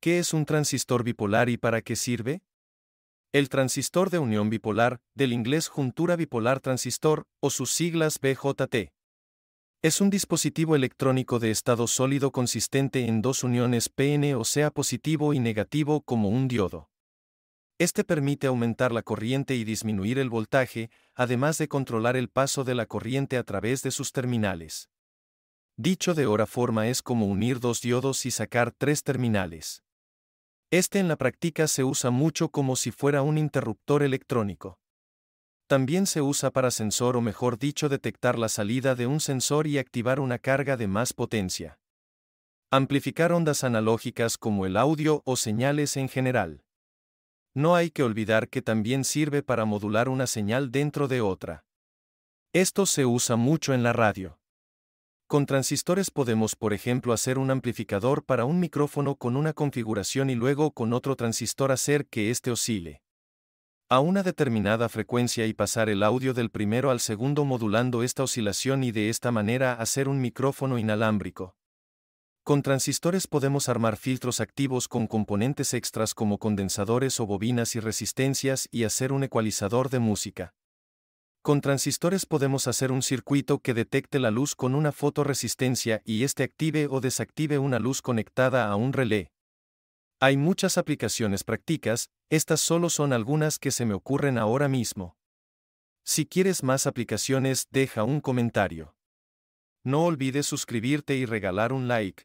¿Qué es un transistor bipolar y para qué sirve? El transistor de unión bipolar, del inglés juntura bipolar transistor, o sus siglas BJT. Es un dispositivo electrónico de estado sólido consistente en dos uniones PN o sea positivo y negativo como un diodo. Este permite aumentar la corriente y disminuir el voltaje, además de controlar el paso de la corriente a través de sus terminales. Dicho de otra forma es como unir dos diodos y sacar tres terminales. Este en la práctica se usa mucho como si fuera un interruptor electrónico. También se usa para sensor o mejor dicho detectar la salida de un sensor y activar una carga de más potencia. Amplificar ondas analógicas como el audio o señales en general. No hay que olvidar que también sirve para modular una señal dentro de otra. Esto se usa mucho en la radio. Con transistores podemos por ejemplo hacer un amplificador para un micrófono con una configuración y luego con otro transistor hacer que éste oscile a una determinada frecuencia y pasar el audio del primero al segundo modulando esta oscilación y de esta manera hacer un micrófono inalámbrico. Con transistores podemos armar filtros activos con componentes extras como condensadores o bobinas y resistencias y hacer un ecualizador de música. Con transistores podemos hacer un circuito que detecte la luz con una fotoresistencia y este active o desactive una luz conectada a un relé. Hay muchas aplicaciones prácticas, estas solo son algunas que se me ocurren ahora mismo. Si quieres más aplicaciones, deja un comentario. No olvides suscribirte y regalar un like.